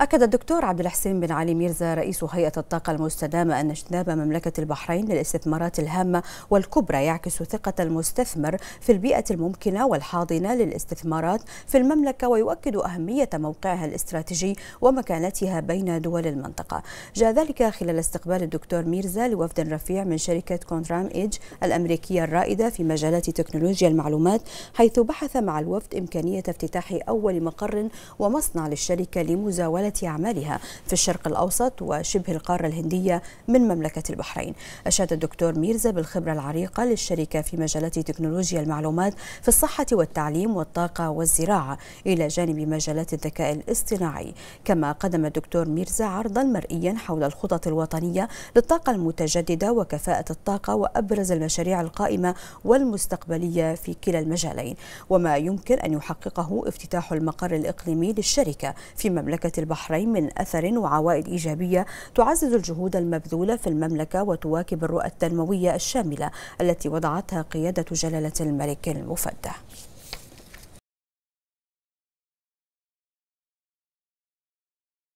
أكد الدكتور عبد الحسين بن علي ميرزا رئيس هيئة الطاقة المستدامة أن اجتناب مملكة البحرين للاستثمارات الهامة والكبرى يعكس ثقة المستثمر في البيئة الممكنة والحاضنة للاستثمارات في المملكة ويؤكد أهمية موقعها الاستراتيجي ومكانتها بين دول المنطقة جاء ذلك خلال استقبال الدكتور ميرزا لوفد رفيع من شركة كونترام إيج الأمريكية الرائدة في مجالات تكنولوجيا المعلومات حيث بحث مع الوفد إمكانية افتتاح أول مقر ومصنع للشركة لمزاولة مجالات أعمالها في الشرق الأوسط وشبه القارة الهندية من مملكة البحرين أشاد الدكتور ميرزا بالخبرة العريقة للشركة في مجالات تكنولوجيا المعلومات في الصحة والتعليم والطاقة والزراعة إلى جانب مجالات الذكاء الاصطناعي كما قدم الدكتور ميرزا عرضا مرئيا حول الخطط الوطنية للطاقة المتجددة وكفاءة الطاقة وأبرز المشاريع القائمة والمستقبلية في كلا المجالين وما يمكن أن يحققه افتتاح المقر الإقليمي للشركة في مملكة البحرين البحرين من أثر وعوائد إيجابية تعزز الجهود المبذولة في المملكة وتواكب الرؤى التنموية الشاملة التي وضعتها قيادة جلالة الملك المفدى